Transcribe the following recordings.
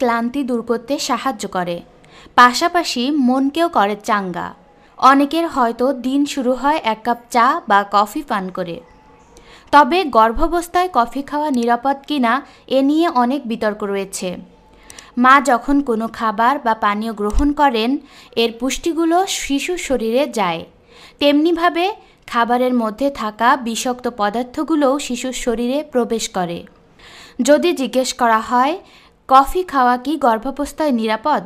ক্লান্তি দূর করতে সাহায্য করে পাশাপাশি মনকেও করে চাঙ্গা অনেকের হয়তো দিন শুরু হয় এক কাপ চা বা কফি পান করে তবে গর্ভাবস্থায় কফি খাওয়া নিরাপদ কিনা এ নিয়ে অনেক বিতর্ক রয়েছে মা যখন কোনো খাবার বা পানীয় গ্রহণ করেন এর পুষ্টিগুলো শিশুর শরীরে যায় তেমনিভাবে খাবারের মধ্যে থাকা বিষাক্ত পদার্থগুলোও শিশুর শরীরে প্রবেশ করে যদি জিজ্ঞেস করা হয় কফি খাওয়া কি গর্ভাবস্থায় নিরাপদ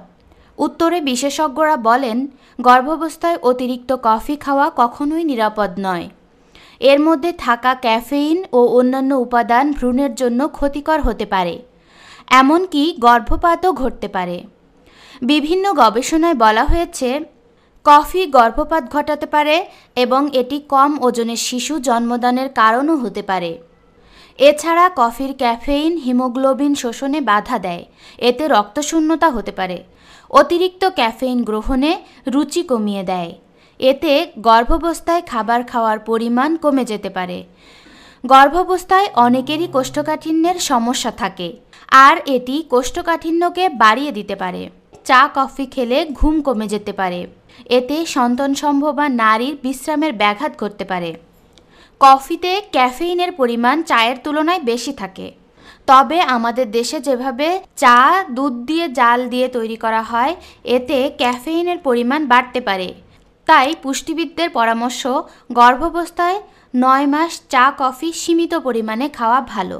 উত্তরে বিশেষজ্ঞরা বলেন গর্ভাবস্থায় অতিরিক্ত কফি খাওয়া কখনোই নিরাপদ নয় এর মধ্যে থাকা ক্যাফেইন ও অন্যান্য উপাদান ভ্রূণের জন্য ক্ষতিকর হতে পারে এমনকি গর্ভপাতও ঘটতে পারে বিভিন্ন গবেষণায় বলা হয়েছে কফি গর্ভপাত ঘটাতে পারে এবং এটি কম ওজনের শিশু জন্মদানের কারণও হতে পারে এছাড়া কফির ক্যাফেইন হিমোগ্লোবিন শোষণে বাধা দেয় এতে রক্তশূন্যতা হতে পারে অতিরিক্ত ক্যাফেইন গ্রহণে রুচি কমিয়ে দেয় এতে গর্ভাবস্থায় খাবার খাওয়ার পরিমাণ কমে যেতে পারে গর্ভাবস্থায় অনেকেরই কোষ্ঠকাঠিন্যের সমস্যা থাকে আর এটি কোষ্ঠকাঠিন্যকে বাড়িয়ে দিতে পারে চা কফি খেলে ঘুম কমে যেতে পারে এতে সন্তান সম্ভবা নারীর বিশ্রামের ব্যাঘাত ঘটতে পারে কফিতে ক্যাফেইনের পরিমাণ চায়ের তুলনায় বেশি থাকে তবে আমাদের দেশে যেভাবে চা দুধ দিয়ে জাল দিয়ে তৈরি করা হয় এতে ক্যাফেইনের পরিমাণ বাড়তে পারে তাই পুষ্টিবিদদের পরামর্শ গর্ভাবস্থায় নয় মাস চা কফি সীমিত পরিমাণে খাওয়া ভালো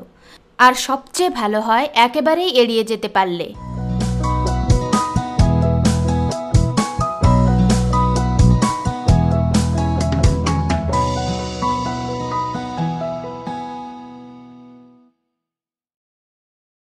আর সবচেয়ে ভালো হয় একেবারেই এড়িয়ে যেতে পারলে